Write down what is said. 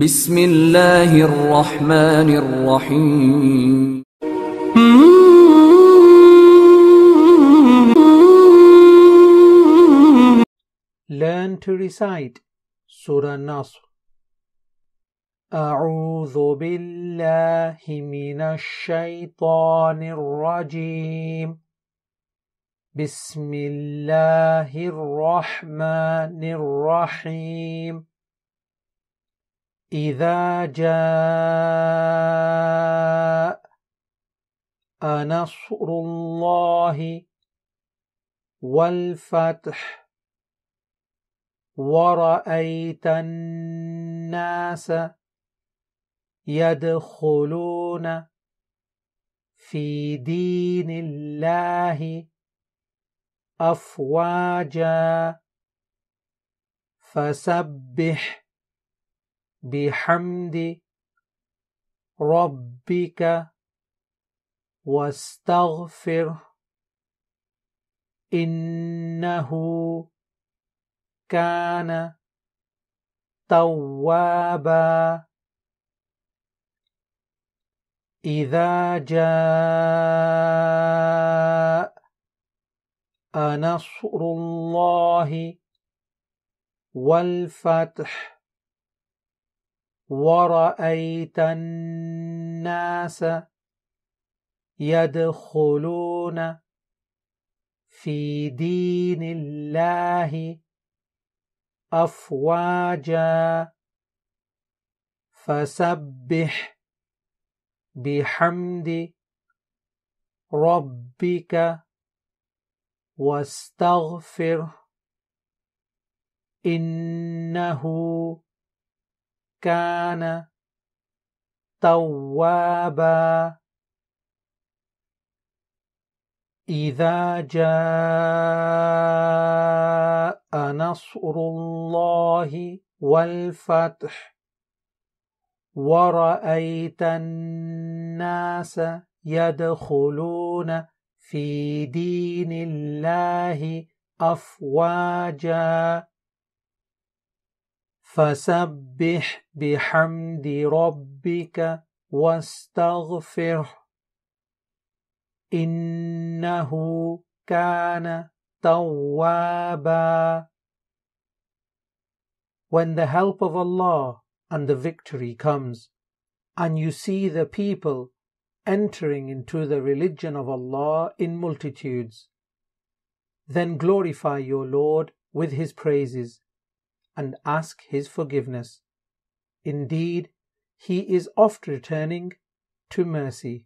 بسم الله الرحمن الرحيم Learn to recite Surah Nasr أعوذ بالله من الشيطان الرجيم بسم الله الرحمن الرحيم إذا جاء نصر الله والفتح ورأيت الناس يدخلون في دين الله أفواجا فسبح بحمد ربك واستغفر إنه كان توابا إذا جاء نصر الله والفتح ورأيت الناس يدخلون في دين الله أفواجا فسبح بحمد ربك واستغفر إنه كان توابا إذا جاء نصر الله والفتح ورأيت الناس يدخلون في دين الله أفواجا فسبح بحمد ربك واستغفره إنه كان توابا When the help of Allah and the victory comes, and you see the people entering into the religion of Allah in multitudes, then glorify your Lord with his praises and ask His forgiveness. Indeed, He is oft returning to mercy.